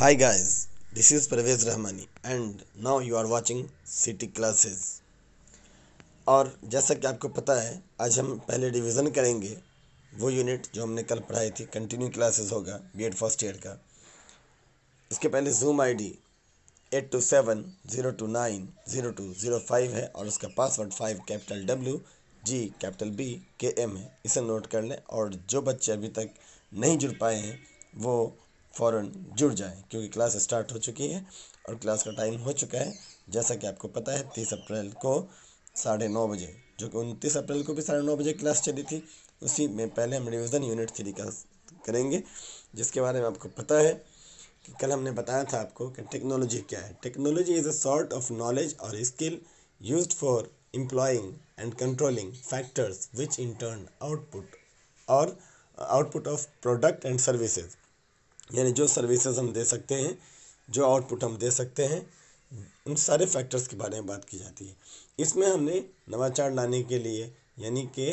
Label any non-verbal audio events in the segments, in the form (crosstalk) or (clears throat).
Hi guys, this is Pravez Rahmani and now you are watching City Classes. और जैसा कि आपको पता है आज हम पहले डिविज़न करेंगे वो यूनिट जो हमने कल पढ़ाई थी कंटिन्यू क्लासेस होगा बी एड फर्स्ट ईयर का इसके पहले Zoom I D eight two seven zero two nine zero two zero five है और उसका password five capital W G capital B K M है इसे नोट कर लें और जो बच्चे अभी तक नहीं जुड़ पाए हैं वो फ़ौर जुड़ जाएँ क्योंकि क्लास स्टार्ट हो चुकी है और क्लास का टाइम हो चुका है जैसा कि आपको पता है तीस अप्रैल को साढ़े नौ बजे जो कि उनतीस अप्रैल को भी साढ़े नौ बजे क्लास चली थी उसी में पहले हम रिविज़न यूनिट थ्री का करेंगे जिसके बारे में आपको पता है कि कल हमने बताया था आपको कि टेक्नोलॉजी क्या है technology is a sort of knowledge और skill use for employing and controlling factors which in turn output और output of product and services यानी जो सर्विसेज हम दे सकते हैं जो आउटपुट हम दे सकते हैं उन सारे फैक्टर्स के बारे में बात की जाती है इसमें हमने नवाचार लाने के लिए यानी कि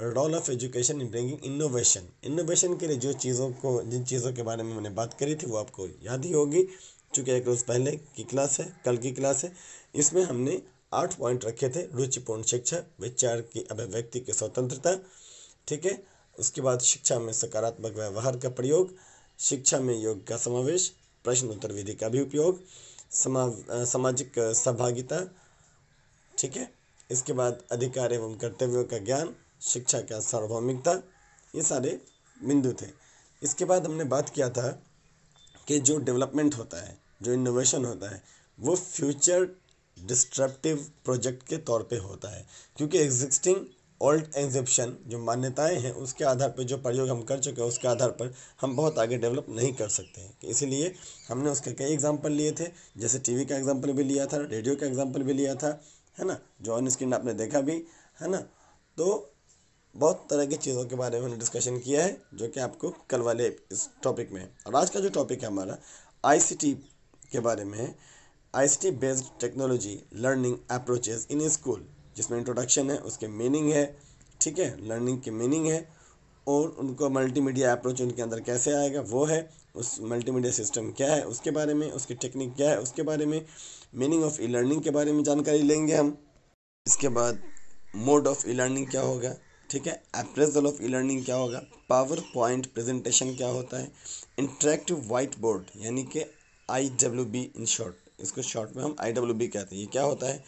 role of education in bringing innovation innovation के लिए जो चीज़ों को जिन चीज़ों के बारे में मैंने बात करी थी वो आपको याद ही होगी चूँकि एक रोज़ पहले की क्लास है कल की क्लास है इसमें हमने आठ पॉइंट रखे थे रुचिपूर्ण शिक्षा विचार की अभिव्यक्ति की स्वतंत्रता ठीक है उसके बाद शिक्षा में सकारात्मक व्यवहार का प्रयोग शिक्षा में योग का समावेश प्रश्नोत्तर विधि का भी उपयोग समा सामाजिक सहभागिता ठीक है इसके बाद अधिकार एवं कर्तव्यों का ज्ञान शिक्षा का सार्वभौमिकता ये सारे बिंदु थे इसके बाद हमने बात किया था कि जो डेवलपमेंट होता है जो इनोवेशन होता है वो फ्यूचर डिस्ट्रप्टिव प्रोजेक्ट के तौर पे होता है क्योंकि एग्जिस्टिंग ओल्ड एग्जिप्शन जो मान्यताएं हैं उसके आधार पर जो प्रयोग हम कर चुके हैं उसके आधार पर हम बहुत आगे डेवलप नहीं कर सकते हैं इसीलिए हमने उसके कई एग्जाम्पल लिए थे जैसे टीवी का एग्जाम्पल भी लिया था रेडियो का एग्जाम्पल भी लिया था है ना जो ऑन स्क्रीन आपने देखा भी है ना तो बहुत तरह की चीज़ों के बारे में हमने डिस्कशन किया है जो कि आपको कल वाले इस टॉपिक में और आज का जो टॉपिक है हमारा आईसीटी के बारे में है ICT based technology learning approaches in school जिसमें इंट्रोडक्शन है उसके मीनिंग है ठीक है लर्निंग की मीनिंग है और उनको मल्टीमीडिया अप्रोच उनके अंदर कैसे आएगा वो है उस मल्टीमीडिया सिस्टम क्या है उसके बारे में उसकी टेक्निक क्या है उसके बारे में मीनिंग ऑफ ई लर्निंग के बारे में जानकारी लेंगे हम इसके बाद मोड ऑफ ई लर्निंग क्या होगा ठीक है अप्रेजल ऑफ ई लर्निंग क्या होगा पावर पॉइंट प्रेजेंटेशन क्या होता है इंट्रैक्टिव वाइट बोर्ड यानी कि I W B in short इसको शॉर्ट में हम आई डब्ल्यू बी कहते हैं ये क्या होता है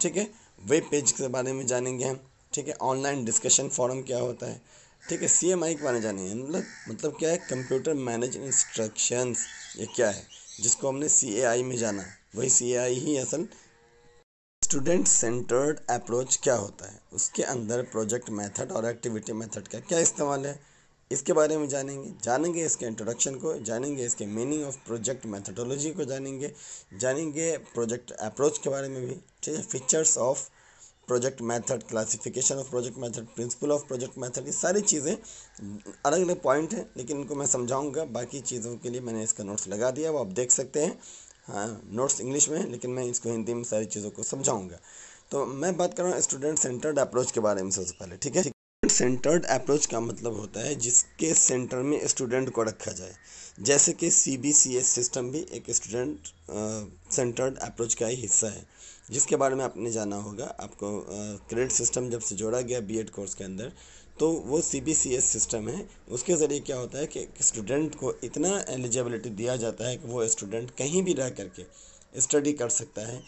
ठीक है वेब पेज के बारे में जानेंगे हम ठीक है ऑनलाइन डिस्कशन फॉरम क्या होता है ठीक है सी एम आई के बारे में जानेंगे मतलब मतलब क्या है कंप्यूटर मैनेज इंस्ट्रक्शंस ये क्या है जिसको हमने सी ए आई में जाना वही सी ए आई ही असल स्टूडेंट सेंटर्ड अप्रोच क्या होता है उसके अंदर प्रोजेक्ट मेथड और एक्टिविटी मेथड का क्या इस्तेमाल है इसके बारे में जानेंगे जानेंगे इसके इंट्रोडक्शन को जानेंगे इसके मीनिंग ऑफ प्रोजेक्ट मैथडोलॉजी को जानेंगे जानेंगे प्रोजेक्ट अप्रोच के बारे में भी ठीक है features of project method classification of project method principle of project method ये सारी चीज़ें अलग अलग पॉइंट हैं लेकिन इनको मैं समझाऊंगा बाकी चीज़ों के लिए मैंने इसका नोट्स लगा दिया वो आप देख सकते हैं हाँ नोट्स इंग्लिश में लेकिन मैं इसको हिंदी में सारी चीज़ों को समझाऊंगा तो मैं बात कर रहा हूँ स्टूडेंट सेंटर्ड अप्रोच के बारे में सबसे पहले ठीक है सेंटर्ड अप्रोच का मतलब होता है जिसके सेंटर में स्टूडेंट को रखा जाए जैसे कि C B C S system भी एक स्टूडेंट सेंटर्ड अप्रोच का ही हिस्सा है जिसके बारे में आपने जाना होगा आपको क्रेडिट सिस्टम जब से जोड़ा गया बीएड कोर्स के अंदर तो वो C B C S system है उसके ज़रिए क्या होता है कि स्टूडेंट को इतना एलिजिबिलिटी दिया जाता है कि वो स्टूडेंट कहीं भी रह करके स्टडी कर सकता है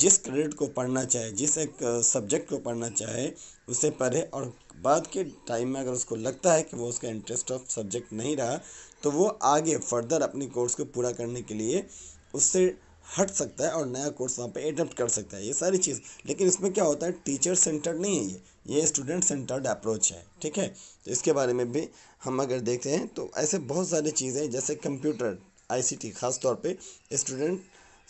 जिस क्रेडिट को पढ़ना चाहे जिस एक सब्जेक्ट को पढ़ना चाहे उसे पढ़े और बाद के टाइम में अगर उसको लगता है कि वो उसका इंटरेस्ट ऑफ सब्जेक्ट नहीं रहा तो वो आगे फर्दर अपने कोर्स को पूरा करने के लिए उससे हट सकता है और नया कोर्स वहाँ पे एडप्ट कर सकता है ये सारी चीज़ लेकिन इसमें क्या होता है टीचर सेंटर्ड नहीं है ये ये स्टूडेंट सेंटर्ड अप्रोच है ठीक है तो इसके बारे में भी हम अगर देखते हैं तो ऐसे बहुत सारी चीज़ें जैसे कंप्यूटर आईसीटी खास तौर पे स्टूडेंट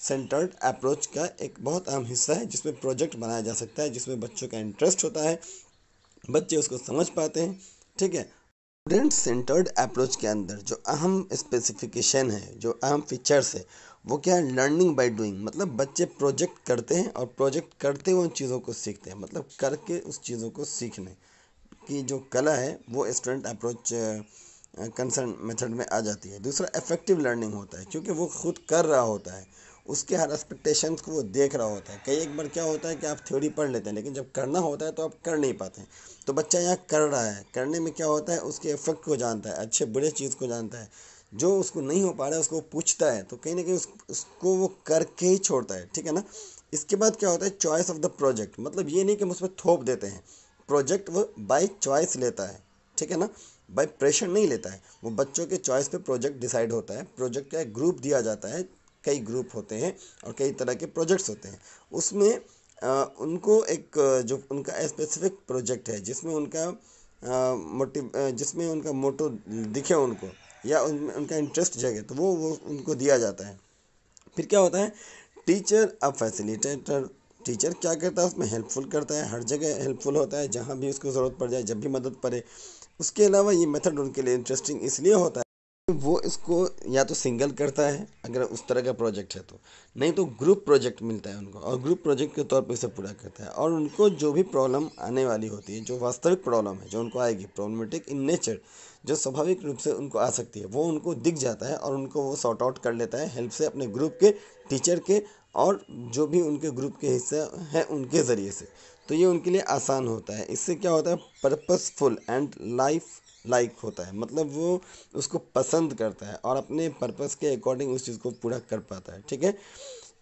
सेंटर्ड अप्रोच का एक बहुत अहम हिस्सा है जिसमें प्रोजेक्ट बनाया जा सकता है जिसमें बच्चों का इंटरेस्ट होता है बच्चे उसको समझ पाते हैं ठीक है स्टूडेंट सेंटर्ड अप्रोच के अंदर जो अहम स्पेसिफिकेशन है जो अहम फीचर्स है वो क्या है लर्निंग बाय डूइंग मतलब बच्चे प्रोजेक्ट करते हैं और प्रोजेक्ट करते हुए उन चीज़ों को सीखते हैं मतलब करके उस चीज़ों को सीखने की जो कला है वो स्टूडेंट अप्रोच कंसर्न मेथड में आ जाती है दूसरा इफेक्टिव लर्निंग होता है क्योंकि वो खुद कर रहा होता है उसके हर एक्सपेक्टेशन को वो देख रहा होता है कई एक बार क्या होता है कि आप थ्योरी पढ़ लेते हैं लेकिन जब करना होता है तो आप कर नहीं पाते हैं तो बच्चा यहाँ कर रहा है करने में क्या होता है उसके इफेक्ट को जानता है अच्छे बुरे चीज़ को जानता है जो उसको नहीं हो पा रहा है उसको पूछता है तो कहीं ना कहीं उस, उसको वो करके ही छोड़ता है ठीक है ना इसके बाद क्या होता है चॉइस ऑफ द प्रोजेक्ट मतलब ये नहीं कि हम उस पर थोप देते हैं प्रोजेक्ट वो बाई चॉइस लेता है ठीक है ना बाई प्रेशर नहीं लेता है वो बच्चों के चॉइस पे प्रोजेक्ट डिसाइड होता है प्रोजेक्ट का एक ग्रुप दिया जाता है कई ग्रुप होते हैं और कई तरह के प्रोजेक्ट्स होते हैं उसमें उनको एक जो उनका स्पेसिफिक प्रोजेक्ट है जिसमें उनका मोटिव जिसमें उनका मोटो दिखे उनको या उनका इंटरेस्ट जगे तो वो वो उनको दिया जाता है फिर क्या होता है टीचर अब फैसिलिटेटर टीचर क्या करता है उसमें हेल्पफुल करता है हर जगह हेल्पफुल होता है जहाँ भी उसको ज़रूरत पड़ जाए जब भी मदद पड़े उसके अलावा ये मेथड उनके लिए इंटरेस्टिंग इसलिए होता है वो इसको या तो सिंगल करता है अगर उस तरह का प्रोजेक्ट है तो नहीं तो ग्रुप प्रोजेक्ट मिलता है उनको और ग्रुप प्रोजेक्ट के तौर पे इसे पूरा करता है और उनको जो भी प्रॉब्लम आने वाली होती है जो वास्तविक प्रॉब्लम है जो उनको आएगी प्रॉब्लमेटिक इन नेचर जो स्वाभाविक रूप से उनको आ सकती है वो उनको दिख जाता है और उनको वो सॉर्ट आउट कर लेता है हेल्प से अपने ग्रुप के टीचर के और जो भी उनके ग्रुप के हिस्से हैं उनके ज़रिए से तो ये उनके लिए आसान होता है इससे क्या होता है पर्पसफुल एंड लाइफ लाइक होता है मतलब वो उसको पसंद करता है और अपने पर्पज़ के अकॉर्डिंग उस चीज़ को पूरा कर पाता है ठीक है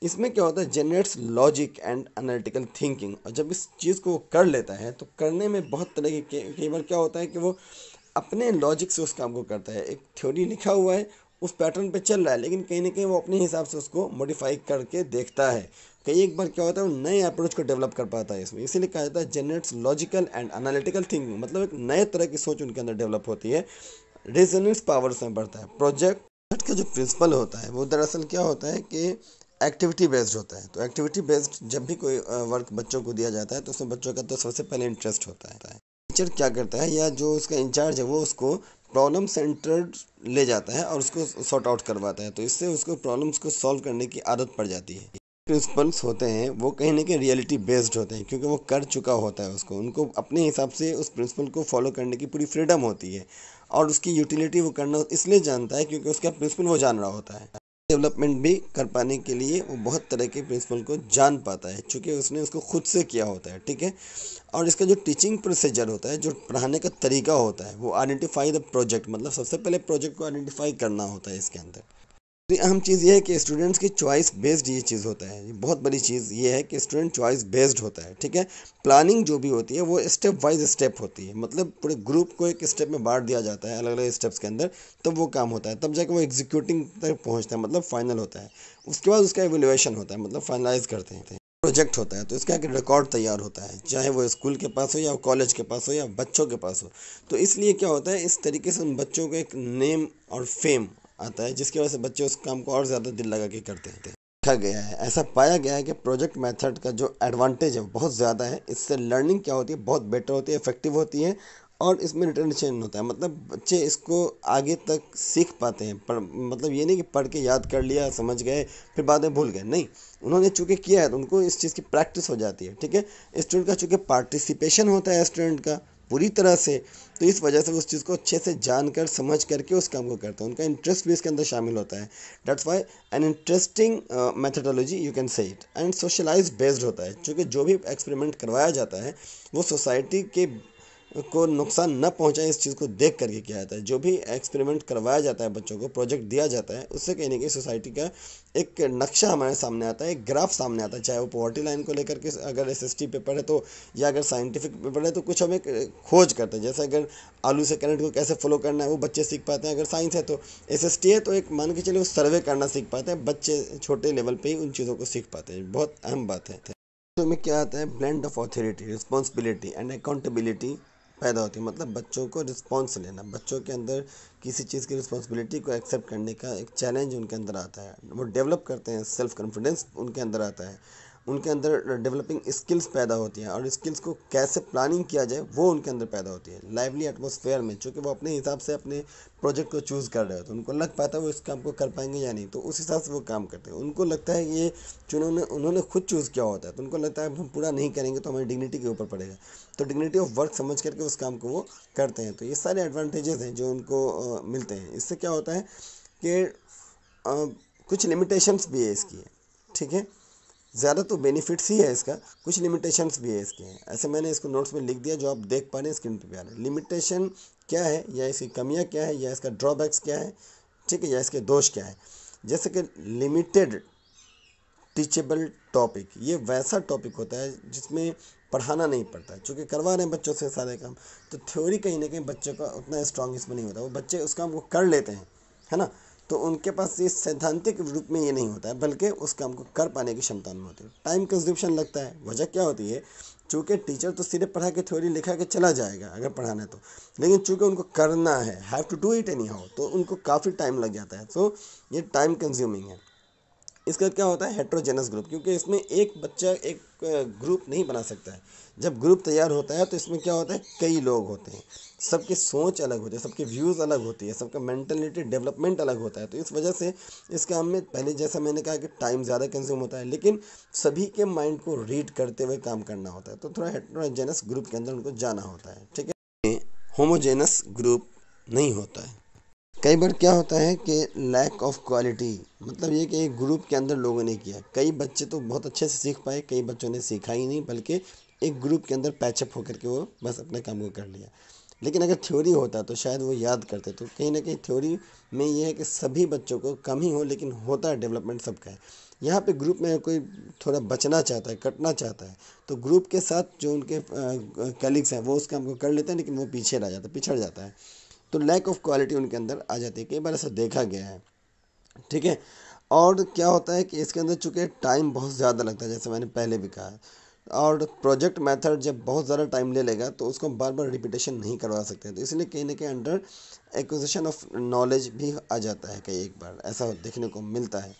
इसमें क्या होता है generates logic and analytical thinking और जब इस चीज़ को वो कर लेता है तो करने में बहुत तरह के कई बार क्या होता है कि वो अपने लॉजिक से उस काम को करता है एक थ्योरी लिखा हुआ है उस पैटर्न पे चल रहा है लेकिन कहीं ना कहीं वो अपने हिसाब से उसको मॉडिफाई करके देखता है कई एक बार क्या होता है वो नए अप्रोच को डेवलप कर पाता है इसमें इसीलिए कहा जाता है generates logical and analytical thinking मतलब एक नए तरह की सोच उनके अंदर डेवलप होती है रिजनेंस पावर उसमें बढ़ता है प्रोजेक्ट का जो प्रिंसिपल होता है वो दरअसल क्या होता है कि एक्टिविटी बेस्ड होता है तो एक्टिविटी बेस्ड जब भी कोई वर्क बच्चों को दिया जाता है तो उसमें बच्चों का तो सबसे पहले इंटरेस्ट होता है टीचर क्या करता है या जो उसका इंचार्ज है वो उसको प्रॉब्लम सेंटर्ड ले जाता है और उसको सॉर्ट आउट करवाता है तो इससे उसको प्रॉब्लम्स को सॉल्व करने की आदत पड़ जाती है प्रिंसिपल्स होते हैं वो कहीं ना कहीं रियलिटी बेस्ड होते हैं क्योंकि वो कर चुका होता है उसको उनको अपने हिसाब से उस प्रिंसिपल को फॉलो करने की पूरी फ्रीडम होती है और उसकी यूटिलिटी वो करना इसलिए जानता है क्योंकि उसका प्रिंसिपल वो जान रहा होता है डेवलपमेंट भी कर पाने के लिए वो बहुत तरह के प्रिंसिपल को जान पाता है चूँकि उसने उसको खुद से किया होता है ठीक है और इसका जो टीचिंग प्रोसीजर होता है जो पढ़ाने का तरीका होता है वो आइडेंटिफाई द प्रोजेक्ट मतलब सबसे पहले प्रोजेक्ट को आइडेंटिफाई करना होता है इसके अंदर अहम चीज़ ये है कि स्टूडेंट्स की चॉइस बेस्ड ये चीज़ होता है बहुत बड़ी चीज़ ये है कि स्टूडेंट चॉइस बेस्ड होता है ठीक है प्लानिंग जो भी होती है वो स्टेप वाइज स्टेप होती है मतलब पूरे ग्रुप को एक स्टेप में बांट दिया जाता है अलग अलग स्टेप्स के अंदर तब वो काम होता है तब जाके वो एग्जीक्यूटिंग तक पहुँचता है मतलब फाइनल होता है उसके बाद उसका एवेल्युएशन होता है मतलब फाइनलाइज करते हैं प्रोजेक्ट होता है तो इसका एक रिकॉर्ड तैयार होता है चाहे वो स्कूल के पास हो या कॉलेज के पास हो या बच्चों के पास हो तो इसलिए क्या होता है इस तरीके से उन बच्चों को एक नेम और फेम आता है जिसकी वजह से बच्चे उस काम को और ज़्यादा दिल लगा के करते हैं देखा गया है ऐसा पाया गया है कि प्रोजेक्ट मेथड का जो एडवांटेज है बहुत ज़्यादा है इससे लर्निंग क्या होती है बहुत बेटर होती है इफेक्टिव होती है और इसमें रिटर्नशन होता है मतलब बच्चे इसको आगे तक सीख पाते हैं पर मतलब ये नहीं कि पढ़ के याद कर लिया समझ गए फिर बाद में भूल गए नहीं उन्होंने चूँकि किया है तो उनको इस चीज़ की प्रैक्टिस हो जाती है ठीक है स्टूडेंट का चूँकि पार्टिसिपेशन होता है स्टूडेंट का पूरी तरह से तो इस वजह से उस चीज़ को अच्छे से जान कर समझ करके उस काम को करते हैं उनका इंटरेस्ट भी इसके अंदर शामिल होता है that's why an interesting methodology you can say it and socialize based होता है क्योंकि जो भी एक्सपेरिमेंट करवाया जाता है वो सोसाइटी के को नुकसान न पहुंचाए इस चीज़ को देख करके किया जाता है जो भी एक्सपेरिमेंट करवाया जाता है बच्चों को प्रोजेक्ट दिया जाता है उससे कहीं ना कहीं सोसाइटी का एक नक्शा हमारे सामने आता है एक ग्राफ सामने आता है चाहे वो पॉवर्टी लाइन को लेकर के अगर एस एस पेपर है तो या अगर साइंटिफिक पेपर है तो कुछ हम एक खोज करते हैं जैसे अगर आलू से करंट को कैसे फॉलो करना है वो बच्चे सीख पाते हैं अगर साइंस है तो एस है तो एक मान के चलिए वो सर्वे करना सीख पाते हैं बच्चे छोटे लेवल पर ही उन चीज़ों को सीख पाते हैं बहुत अहम बात है तो में क्या आता है blend of authority responsibility and accountability पैदा होती है मतलब बच्चों को रिस्पॉन्स लेना बच्चों के अंदर किसी चीज़ की रिस्पॉन्सिबिलिटी को एक्सेप्ट करने का एक चैलेंज उनके अंदर आता है वो डेवलप करते हैं सेल्फ कॉन्फिडेंस उनके अंदर आता है उनके अंदर डेवलपिंग स्किल्स पैदा होती हैं और स्किल्स को कैसे प्लानिंग किया जाए वो उनके अंदर पैदा होती है लाइवली एटमोसफेयर में चूँकि वो अपने हिसाब से अपने प्रोजेक्ट को चूज़ कर रहे हो तो उनको लग पाता है वो इस काम को कर पाएंगे या नहीं तो उस हिसाब से वो काम करते हैं उनको लगता है ये चुनौने उन्होंने खुद चूज़ किया होता है तो उनको लगता है हम पूरा नहीं करेंगे तो हमारी डिग्निटी के ऊपर पड़ेगा तो डिग्निटी ऑफ वर्क समझ करके उस काम को वो करते हैं तो ये सारे एडवांटेजेस हैं जो उनको मिलते हैं इससे क्या होता है कि कुछ लिमिटेशंस भी है इसकी ठीक है ज़्यादा तो बेनिफिट्स ही है इसका कुछ लिमिटेशंस भी है इसके ऐसे मैंने इसको नोट्स में लिख दिया जो आप देख पा रहे हैं स्क्रीन पर आ रहे लिमिटेशन क्या है या इसकी कमियाँ क्या है या इसका ड्रॉबैक्स क्या है ठीक है या इसके दोष क्या है जैसे कि लिमिटेड टीचेबल टॉपिक ये वैसा टॉपिक होता है जिसमें पढ़ाना नहीं पड़ता चूँकि करवा रहे हैं बच्चों से सारे काम तो थ्योरी कहीं ना कहीं बच्चों का उतना स्ट्रांग इसमें नहीं होता वो बच्चे उस काम को कर लेते हैं है ना तो उनके पास ये सैद्धांतिक रूप में ये नहीं होता है बल्कि उस काम को कर पाने की क्षमता में होती है टाइम कंज्यूप्शन लगता है वजह क्या होती है चूँकि टीचर तो सीधे पढ़ा के थ्योरी लिखा के चला जाएगा अगर पढ़ाना है तो लेकिन चूँकि उनको करना है have to do it anyhow तो उनको काफ़ी टाइम लग जाता है तो ये टाइम कंज्यूमिंग है इसका क्या होता है हेट्रोजेनस ग्रुप क्योंकि इसमें एक बच्चा एक ग्रुप नहीं बना सकता है जब ग्रुप तैयार होता है तो इसमें क्या होता है कई लोग होते हैं सबके सोच अलग होती है सबके व्यूज़ अलग होती है सबका मेंटलिटी डेवलपमेंट अलग होता है तो इस वजह से इस काम में पहले जैसा मैंने कहा कि टाइम ज़्यादा कंज्यूम होता है लेकिन सभी के माइंड को रीड करते हुए काम करना होता है तो थोड़ा हेट्रोजेनस ग्रुप के अंदर उनको जाना होता है ठीक है होमोजेनस ग्रुप नहीं होता है कई बार क्या होता है कि लैक ऑफ क्वालिटी मतलब ये कि ग्रुप के अंदर लोगों ने किया कई बच्चे तो बहुत अच्छे से सीख पाए कई बच्चों ने सीखा ही नहीं बल्कि एक ग्रुप के अंदर पैचअप होकर के वो बस अपने काम को कर लिया लेकिन अगर थ्योरी होता तो शायद वो याद करते तो कहीं ना कहीं थ्योरी में ये है कि सभी बच्चों को कम ही हो लेकिन होता है डेवलपमेंट सबका है यहाँ पे ग्रुप में कोई थोड़ा बचना चाहता है कटना चाहता है तो ग्रुप के साथ जो उनके कलीग्स हैं वो उस काम को कर लेते हैं लेकिन वो पीछे रह जाता है पिछड़ जाता है तो लैक ऑफ क्वालिटी उनके अंदर आ जाती है कई बार ऐसा देखा गया है ठीक है और क्या होता है कि इसके अंदर चूँकि टाइम बहुत ज़्यादा लगता है जैसे मैंने पहले भी कहा और प्रोजेक्ट मेथड जब बहुत ज़्यादा टाइम ले लेगा तो उसको बार बार रिपीटेशन नहीं करवा सकते तो इसलिए कहीं ना कहीं अंडर एक्विजिशन ऑफ नॉलेज भी आ जाता है कई एक बार ऐसा देखने को मिलता है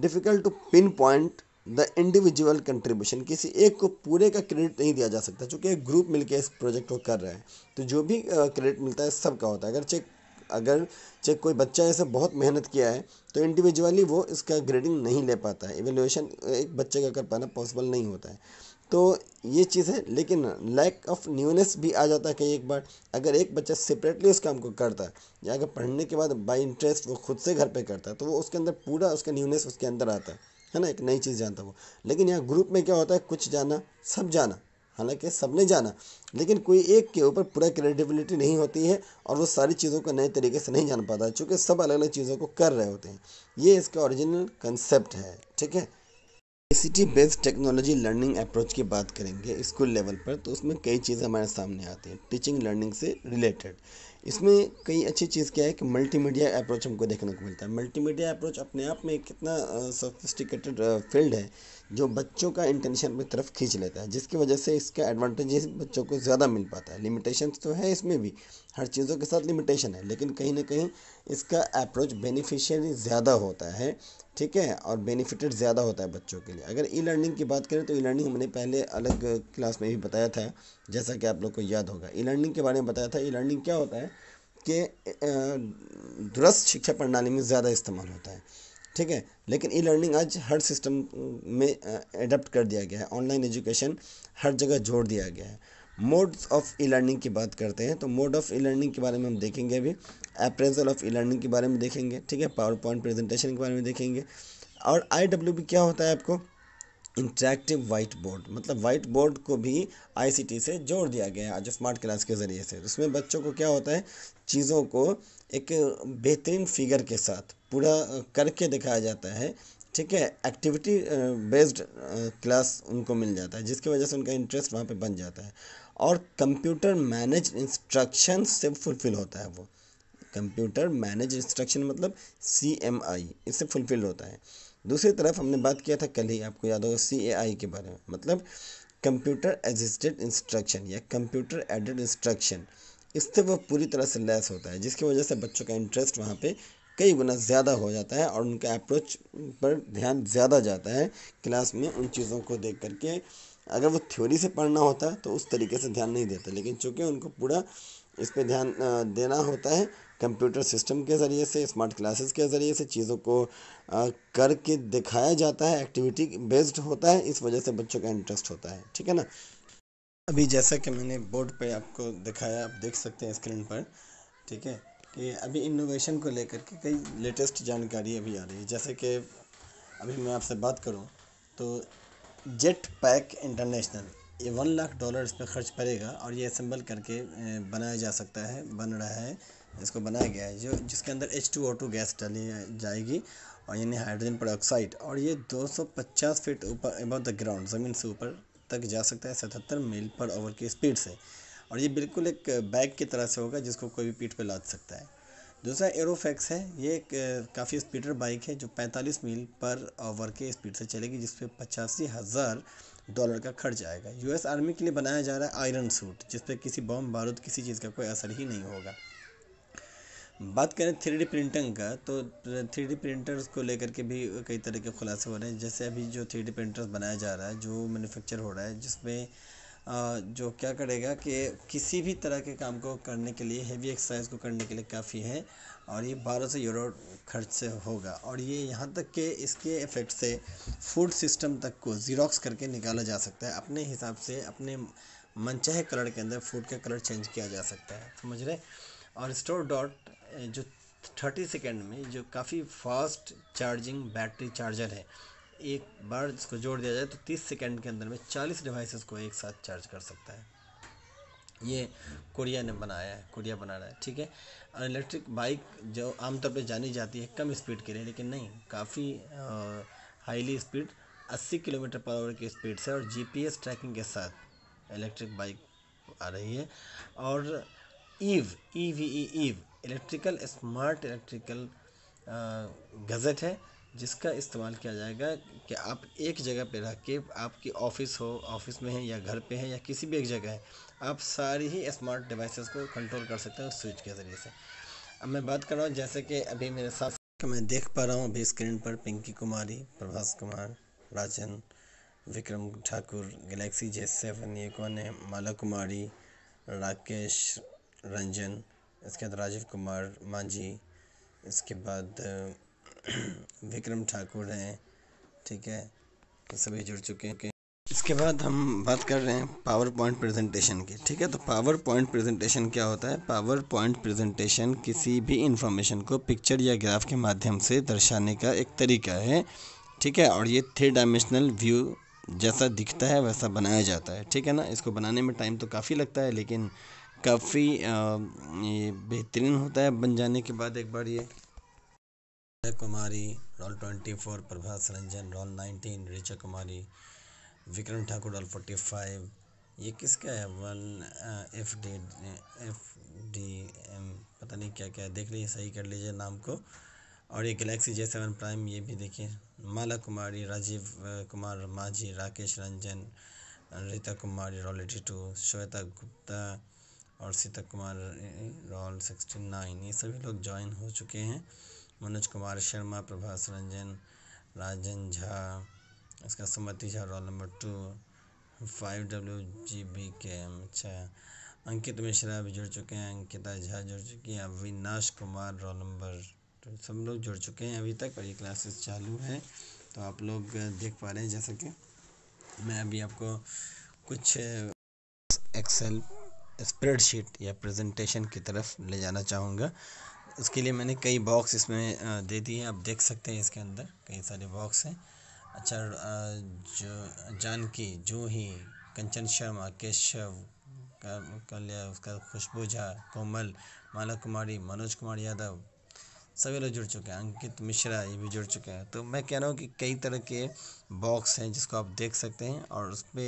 difficult to pinpoint the individual contribution किसी एक को पूरे का क्रेडिट नहीं दिया जा सकता चूँकि एक ग्रुप मिलकर इस प्रोजेक्ट को कर रहा है तो जो भी क्रेडिट मिलता है सबका होता है अगर चेक अगर चेक कोई बच्चा ऐसे बहुत मेहनत किया है तो इंडिविजुअली वो इसका ग्रेडिंग नहीं ले पाता है एवेल्यूएशन एक बच्चे का कर पाना पॉसिबल नहीं होता है तो ये चीज़ है लेकिन लैक ऑफ न्यूनेस भी आ जाता है कई एक बार अगर एक बच्चा सेपरेटली उस काम को करता है या अगर पढ़ने के बाद बाई इंटरेस्ट वो खुद से घर पर करता है तो वो उसके अंदर पूरा उसका न्यूनेस उसके अंदर आता है है ना एक नई चीज़ जानता वो लेकिन यहाँ ग्रुप में क्या होता है कुछ जाना सब जाना हालांकि सब ने जाना लेकिन कोई एक के ऊपर पूरा क्रेडिबिलिटी नहीं होती है और वो सारी चीज़ों को नए तरीके से नहीं जान पाता चूँकि सब अलग अलग चीज़ों को कर रहे होते हैं ये इसका ओरिजिनल कंसेप्ट है ठीक है ICT based technology learning approach की बात करेंगे स्कूल लेवल पर तो उसमें कई चीज़ें हमारे सामने आती हैं टीचिंग लर्निंग से रिलेटेड इसमें कई अच्छी चीज़ क्या है कि मल्टीमीडिया अप्रोच हमको देखने को मिलता है मल्टीमीडिया अप्रोच अपने आप में कितना सोफिस्टिकेटेड फील्ड है जो बच्चों का इंटेंशन अपनी तरफ खींच लेता है जिसकी वजह से इसका एडवांटेजेस बच्चों को ज़्यादा मिल पाता है लिमिटेशन तो है इसमें भी हर चीज़ों के साथ लिमिटेशन है लेकिन कहीं ना कहीं इसका अप्रोच बेनिफिशियरी ज़्यादा होता है ठीक है और बेनिफिटेड ज़्यादा होता है बच्चों के लिए अगर ई लर्निंग की बात करें तो ई लर्निंग हमने पहले अलग क्लास में भी बताया था जैसा कि आप लोग को याद होगा ई लर्निंग के बारे में बताया था ई लर्निंग क्या होता है कि दुरुस्त शिक्षा प्रणाली में ज़्यादा इस्तेमाल होता है ठीक है लेकिन ई लर्निंग आज हर सिस्टम में एडप्ट कर दिया गया है ऑनलाइन एजुकेशन हर जगह जोड़ दिया गया है मोड्स ऑफ ई लर्निंग की बात करते हैं तो मोड ऑफ ई लर्निंग के बारे में हम देखेंगे अभी अप्रेजल ऑफ ई लर्निंग के बारे में देखेंगे ठीक है पावर पॉइंट प्रेजेंटेशन के बारे में देखेंगे और आई क्या होता है आपको इंटरेक्टिव वाइट बोर्ड मतलब वाइट बोर्ड को भी टी से जोड़ दिया गया है आज स्मार्ट क्लास के ज़रिए से उसमें बच्चों को क्या होता है चीज़ों को एक बेहतरीन फिगर के साथ पूरा करके दिखाया जाता है ठीक है एक्टिविटी बेस्ड क्लास उनको मिल जाता है जिसकी वजह से उनका इंटरेस्ट वहाँ पे बन जाता है और कंप्यूटर मैनेज इंस्ट्रक्शन से फुलफिल होता है वो कंप्यूटर मैनेज इंस्ट्रक्शन मतलब सी एम आई इससे फुलफिल होता है दूसरी तरफ हमने बात किया था कल ही आपको याद होगा सी ए आई के बारे में मतलब कंप्यूटर एजिस्टेड इंस्ट्रक्शन या कंप्यूटर एडेड इंस्ट्रक्शन इससे वो पूरी तरह से लैस होता है जिसकी वजह से बच्चों का इंटरेस्ट वहाँ पे कई गुना ज़्यादा हो जाता है और उनका अप्रोच पर ध्यान ज़्यादा जाता है क्लास में उन चीज़ों को देख करके अगर वो थ्योरी से पढ़ना होता तो उस तरीके से ध्यान नहीं देता लेकिन चूँकि उनको पूरा इस पर ध्यान देना होता है कंप्यूटर सिस्टम के ज़रिए से स्मार्ट क्लासेस के ज़रिए से चीज़ों को करके दिखाया जाता है एक्टिविटी बेस्ड होता है इस वजह से बच्चों का इंटरेस्ट होता है ठीक है ना अभी जैसा कि मैंने बोर्ड पे आपको दिखाया आप देख सकते हैं स्क्रीन पर ठीक है कि अभी इनोवेशन को लेकर के कई लेटेस्ट जानकारी अभी आ रही है जैसे कि अभी मैं आपसे बात करूं तो जेट पैक इंटरनेशनल ये वन लाख डॉलर इस पर खर्च पड़ेगा और ये असम्बल करके बनाया जा सकता है बन रहा है इसको बनाया गया है जो जिसके अंदर H two O two gas डाली जाएगी और यानी हाइड्रोजन पेरोक्साइड और ये 250 फीट ऊपर अबव द ग्राउंड ज़मीन से ऊपर तक जा सकता है 77 मील पर आवर की स्पीड से और ये बिल्कुल एक बैग की तरह से होगा जिसको कोई भी पीठ पे लाद सकता है दूसरा एरोफेक्स है ये एक काफ़ी स्पीडर बाइक है जो 45 मील पर आवर के स्पीड से चलेगी जिस पर पचासी हज़ार डॉलर का खर्च आएगा यूएस आर्मी के लिए बनाया जा रहा है आयरन सूट जिस पर किसी बम बारूद किसी चीज़ का कोई असर ही नहीं होगा बात करें थ्री डी प्रिंटिंग का तो थ्री डी प्रिंटर्स को लेकर के भी कई तरह के खुलासे हो रहे हैं जैसे अभी जो थ्री डी प्रिंटर्स बनाया जा रहा है जो मैन्युफैक्चर हो रहा है जिसमें जो क्या करेगा कि किसी भी तरह के काम को करने के लिए हेवी एक्सरसाइज को करने के लिए काफ़ी है और ये बारह सौ यूरो खर्च से होगा और ये यहाँ तक के इसके इफ़ेक्ट से फूड सिस्टम तक को ज़ीरोक्स करके निकाला जा सकता है अपने हिसाब से अपने मनचाहे कलर के अंदर फूड का कलर चेंज किया जा सकता है समझ रहे और स्टोर डॉट जो थर्टी सेकेंड में जो काफ़ी फास्ट चार्जिंग बैटरी चार्जर है एक बार इसको जोड़ दिया जाए तो 30 सेकंड के अंदर में 40 डिवाइसेस को एक साथ चार्ज कर सकता है ये कोरिया ने बनाया है कोरिया बना रहा है ठीक है और इलेक्ट्रिक बाइक जो आमतौर पर जानी जाती है कम स्पीड के लिए लेकिन नहीं काफ़ी highly speed 80 kilometre per hour की स्पीड से और जीपीएस ट्रैकिंग के साथ इलेक्ट्रिक बाइक आ रही है और EV E V E EV electrical smart electrical gadget है जिसका इस्तेमाल किया जाएगा कि आप एक जगह पर रह के आपकी ऑफ़िस हो ऑफ़िस में हैं या घर पे हैं या किसी भी एक जगह है आप सारी ही स्मार्ट डिवाइसेस को कंट्रोल कर सकते हैं उस स्विच के ज़रिए से अब मैं बात कर रहा हूँ जैसे कि अभी मेरे साथ मैं देख पा रहा हूँ अभी स्क्रीन पर Pinky Kumari Prabhas Kumar Rajan Vikram Thakur Galaxy J seven ये कौन है माला कुमारी राकेश रंजन इसके बाद राजीव कुमार मांझी इसके बाद (clears throat) विक्रम ठाकुर हैं ठीक है ये सभी जुड़ चुके हैं इसके बाद हम बात कर रहे हैं पावर पॉइंट प्रेजेंटेशन की ठीक है तो पावर पॉइंट प्रेजेंटेशन क्या होता है पावर पॉइंट प्रेजेंटेशन किसी भी इंफॉर्मेशन को पिक्चर या ग्राफ के माध्यम से दर्शाने का एक तरीका है ठीक है और ये थ्री डायमेंशनल व्यू जैसा दिखता है वैसा बनाया जाता है ठीक है ना इसको बनाने में टाइम तो काफ़ी लगता है लेकिन काफ़ी बेहतरीन होता है बन जाने के बाद एक बार ये Ajay Kumari roll twenty four Prabhas Ranjan roll nineteen Richa Kumari Vikram Thakur roll forty five ये किसका है one F D F D M पता नहीं क्या क्या है देख लीजिए सही कर लीजिए नाम को और ये गैलेक्सी जे सेवन प्राइम ये भी देखिए माला कुमारी Rajiv uh, Kumar Majhi Rakesh Ranjan Rita Kumari roll eighty two Shweta Gupta और Sita Kumar roll sixty nine ये सभी लोग ज्वाइन हो चुके हैं मनोज कुमार शर्मा प्रभास रंजन राजन झा इसका Sumati Jha roll number two five W G B K अच्छा अंकित मिश्रा भी जुड़ चुके हैं अंकिता झा जुड़ चुकी हैं Avinash Kumar roll number two सब लोग जुड़ चुके हैं अभी तक और ये क्लासेस चालू हैं तो आप लोग देख पा रहे हैं जैसा कि मैं अभी आपको कुछ एक्सेल uh, स्प्रेडशीट या प्रेजेंटेशन की तरफ ले जाना चाहूँगा उसके लिए मैंने कई बॉक्स इसमें दे दिए आप देख सकते हैं इसके अंदर कई सारे बॉक्स हैं अच्छा जो जानकी जूही कंचन शर्मा केशव कल्या उसका खुशबू झा कोमल माला कुमारी मनोज कुमार यादव सभी लोग जुड़ चुके हैं अंकित मिश्रा ये भी जुड़ चुके हैं तो मैं कह रहा हूँ कि कई तरह के बॉक्स हैं जिसको आप देख सकते हैं और उस पर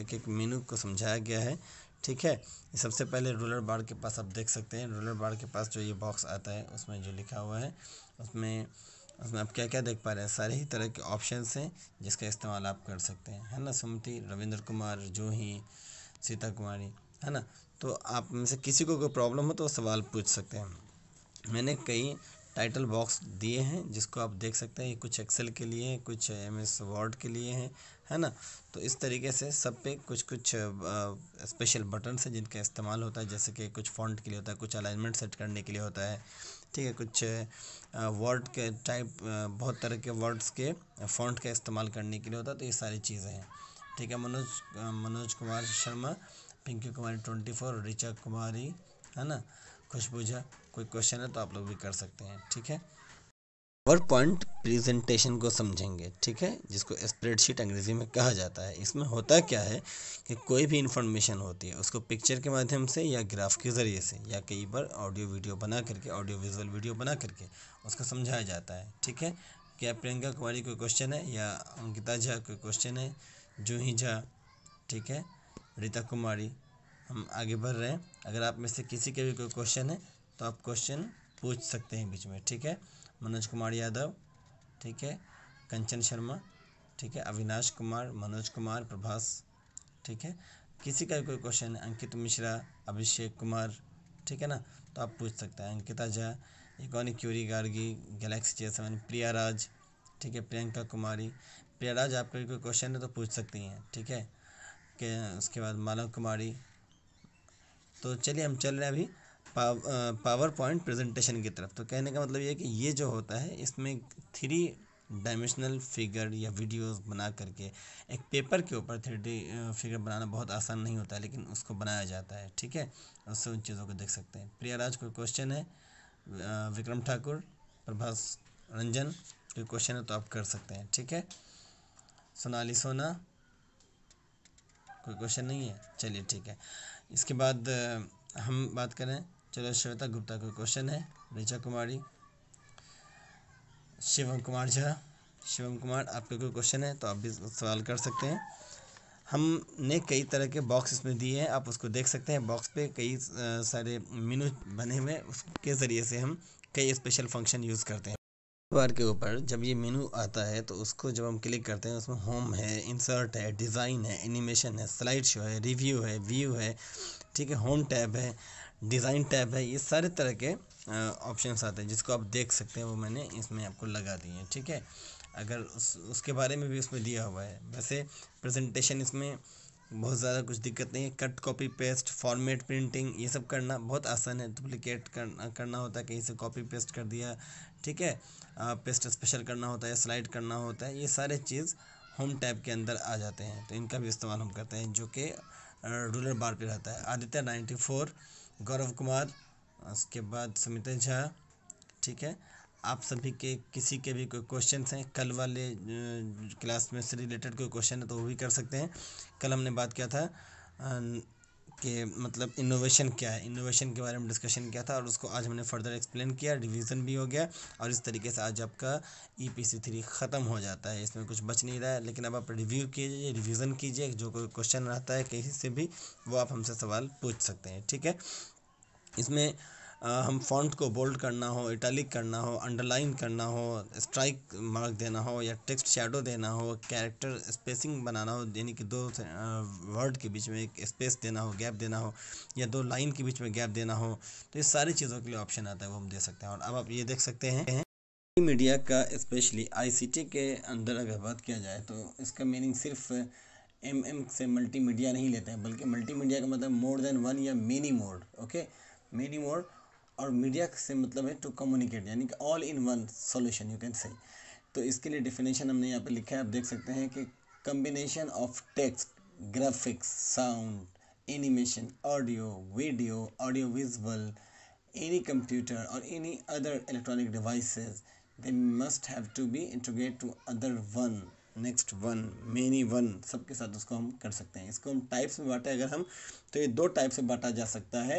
एक एक मेनू को समझाया गया है ठीक है सबसे पहले रूलर बार के पास आप देख सकते हैं रूलर बार के पास जो ये बॉक्स आता है उसमें जो लिखा हुआ है उसमें उसमें आप क्या क्या देख पा रहे हैं सारे ही तरह के ऑप्शन हैं जिसका इस्तेमाल आप कर सकते हैं है ना सुमति रविंद्र कुमार जूही सीता कुमारी है ना तो आप में से किसी को कोई प्रॉब्लम हो तो सवाल पूछ सकते हैं मैंने कई टाइटल बॉक्स दिए हैं जिसको आप देख सकते हैं ये कुछ एक्सेल के लिए हैं कुछ एम एस वर्ड के लिए हैं है ना तो इस तरीके से सब पे कुछ कुछ स्पेशल बटन्स हैं जिनका इस्तेमाल होता है जैसे कि कुछ फॉन्ट के लिए होता है कुछ अलाइनमेंट सेट करने के लिए होता है ठीक है कुछ वर्ड के टाइप बहुत तरह के वर्ड्स के फॉन्ट का इस्तेमाल करने के लिए होता है तो ये सारी चीज़ें हैं ठीक है मनोज मनोज कुमार शर्मा पिंकी कुमारी ट्वेंटी फोर ऋचा कुमारी है ना खुशबूझा कोई क्वेश्चन है तो आप लोग भी कर सकते हैं ठीक है पावर पॉइंट प्रेजेंटेशन को समझेंगे ठीक है जिसको स्प्रेडशीट अंग्रेजी में कहा जाता है इसमें होता क्या है कि कोई भी इन्फॉर्मेशन होती है उसको पिक्चर के माध्यम से या ग्राफ के ज़रिए से या कई बार ऑडियो वीडियो बना करके ऑडियो विजुअल वीडियो बना करके उसको समझाया जाता है ठीक है क्या प्रियंका कुमारी कोई क्वेश्चन है या अंकिता झा कोई क्वेश्चन है जूही झा ठीक है रीता कुमारी हम आगे बढ़ रहे हैं अगर आप में से किसी के भी कोई क्वेश्चन है तो आप क्वेश्चन पूछ सकते हैं बीच में ठीक है मनोज कुमार यादव ठीक है कंचन शर्मा ठीक है अविनाश कुमार मनोज कुमार प्रभास ठीक है किसी का भी कोई क्वेश्चन है अंकित मिश्रा अभिषेक कुमार ठीक है ना तो आप पूछ सकते हैं Ankita Jha Iconic Curie Gargi Galaxy J seven Priya Raj ठीक है प्रियंका कुमारी प्रिया राज आपका कोई क्वेश्चन है तो पूछ सकती हैं ठीक है के उसके बाद मालव कुमारी तो चलिए हम चल रहे हैं अभी पावर पॉइंट प्रेजेंटेशन की तरफ तो कहने का मतलब ये है कि ये जो होता है इसमें थ्री डायमेंशनल फिगर या वीडियोस बना करके एक पेपर के ऊपर थ्री फिगर बनाना बहुत आसान नहीं होता लेकिन उसको बनाया जाता है ठीक है उससे उन चीज़ों को देख सकते हैं प्रियाराज कोई क्वेश्चन है विक्रम ठाकुर प्रभास रंजन कोई क्वेश्चन है तो आप कर सकते हैं ठीक है सोनाली सोना कोई क्वेश्चन नहीं है चलिए ठीक है इसके बाद हम बात करें चलो श्वेता गुप्ता का क्वेश्चन है ऋचा कुमारी शिवम कुमार झा शिवम कुमार आपका कोई क्वेश्चन है तो आप भी सवाल कर सकते हैं हमने कई तरह के बॉक्स इसमें दिए हैं आप उसको देख सकते हैं बॉक्स पे कई सारे मीनू बने हुए उसके ज़रिए से हम कई स्पेशल फंक्शन यूज़ करते हैं बार के ऊपर जब ये मेनू आता है तो उसको जब हम क्लिक करते हैं उसमें होम है इंसर्ट है डिज़ाइन है एनिमेशन है स्लाइड शो है रिव्यू है व्यू है ठीक है होम टैब है डिज़ाइन टैब है ये सारे तरह के ऑप्शंस आते हैं जिसको आप देख सकते हैं वो मैंने इसमें आपको लगा दिए हैं ठीक है अगर उस उसके बारे में भी उसमें दिया हुआ है वैसे प्रजेंटेशन इसमें बहुत ज़्यादा कुछ दिक्कत नहीं है cut copy paste format printing ये सब करना बहुत आसान है डुप्लीकेट करना करना होता है कहीं से कॉपी पेस्ट कर दिया ठीक है पेस्ट स्पेशल करना होता है स्लाइड करना होता है ये सारे चीज़ होम टैब के अंदर आ जाते हैं तो इनका भी इस्तेमाल हम करते हैं जो कि रूलर बार पे रहता है आदित्य नाइन्टी फोर गौरव कुमार उसके बाद सुमिता झा ठीक है आप सभी के किसी के भी कोई क्वेश्चंस हैं कल वाले क्लास में से रिलेटेड कोई क्वेश्चन है तो वो भी कर सकते हैं कल हमने बात किया था कि मतलब इनोवेशन क्या है इनोवेशन के बारे में डिस्कशन किया था और उसको आज हमने फर्दर एक्सप्लेन किया रिवीजन भी हो गया और इस तरीके से आज आपका ई पी सी थ्री ख़त्म हो जाता है इसमें कुछ बच नहीं रहा है लेकिन अब आप रिव्यू कीजिए रिवीजन कीजिए जो कोई क्वेश्चन रहता है कहीं से भी वो आप हमसे सवाल पूछ सकते हैं ठीक है इसमें हम फॉन्ट को बोल्ड करना हो इटैलिक करना हो अंडरलाइन करना हो स्ट्राइक मार्क देना हो या टेक्स्ट शेडो देना हो कैरेक्टर स्पेसिंग बनाना हो यानी कि दो वर्ड के बीच में एक स्पेस देना हो गैप देना हो या दो लाइन के बीच में गैप देना हो तो ये सारी चीज़ों के लिए ऑप्शन आता है वो हम दे सकते हैं और अब आप ये देख सकते हैं मीडिया का स्पेशली टी के अंदर अगर बात किया जाए तो इसका मीनिंग सिर्फ एम एम से मल्टी मीडिया नहीं लेते हैं बल्कि मल्टी मीडिया का मतलब मोर देन वन या many mode okay many mode और मीडिया से मतलब है टू कम्युनिकेट यानी कि all in one solution you can say तो इसके लिए डिफिनेशन हमने यहाँ पे लिखा है आप देख सकते हैं कि combination of text graphics sound animation audio video audio visual any computer और any other electronic devices they must have to be integrate to other one next one many one सबके साथ उसको हम कर सकते हैं इसको हम टाइप्स में बांटें अगर हम तो ये दो टाइप से बांटा जा सकता है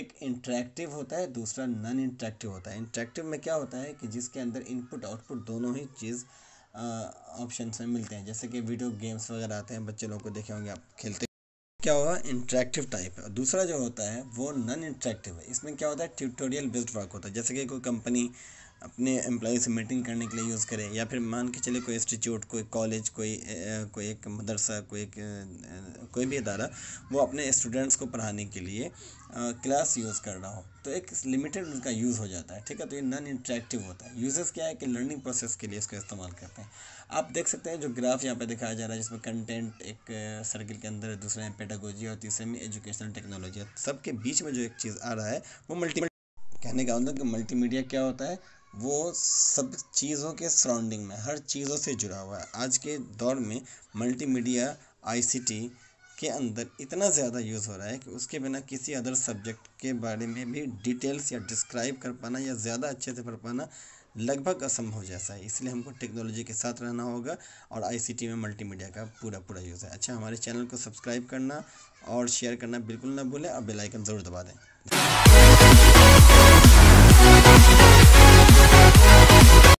एक इंट्रैक्टिव होता है दूसरा नॉन इंट्रैक्टिव होता है इंट्रैक्टिव में क्या होता है कि जिसके अंदर इनपुट आउटपुट दोनों ही चीज़ ऑप्शन में मिलते हैं जैसे कि वीडियो गेम्स वगैरह आते हैं बच्चे लोग को देखे होंगे आप खेलते क्या हुआ इंटरेक्टिव टाइप है दूसरा जो होता है वो नॉन इंट्रैक्टिव है इसमें क्या होता है ट्यूटोरियल बेस्ड वर्क होता है जैसे कि कोई कंपनी अपने एम्प्लॉय से मीटिंग करने के लिए यूज़ करें या फिर मान के चले कोई इंस्टीट्यूट कोई कॉलेज कोई कोई एक मदरसा कोई एक कोई भी अदारा वो अपने स्टूडेंट्स को पढ़ाने के लिए क्लास यूज़ कर रहा हो तो एक लिमिटेड उनका यूज़ हो जाता है ठीक है तो ये नॉन इंट्रैक्टिव होता है यूजेस क्या है कि लर्निंग प्रोसेस के लिए इसका इस्तेमाल करते हैं आप देख सकते हैं जो ग्राफ यहाँ पे दिखाया जा रहा है जिसमें कंटेंट एक सर्किल के अंदर दूसरे में पेडागोजी और तीसरे में एजुकेशनल टेक्नोलॉजी सबके बीच में जो एक चीज़ आ रहा है वो मल्टी कहने का मतलब कि मल्टीमीडिया क्या होता है वो सब चीज़ों के सराउंडिंग में हर चीज़ों से जुड़ा हुआ है आज के दौर में मल्टीमीडिया आईसीटी के अंदर इतना ज़्यादा यूज़ हो रहा है कि उसके बिना किसी अदर सब्जेक्ट के बारे में भी डिटेल्स या डिस्क्राइब कर पाना या ज़्यादा अच्छे से पढ़ पाना लगभग असंभव जैसा है इसलिए हमको टेक्नोलॉजी के साथ रहना होगा और आईसीटी में मल्टीमीडिया का पूरा पूरा यूज़ है अच्छा हमारे चैनल को सब्सक्राइब करना और शेयर करना बिल्कुल ना भूलें और बेलाइकन ज़रूर दबा दें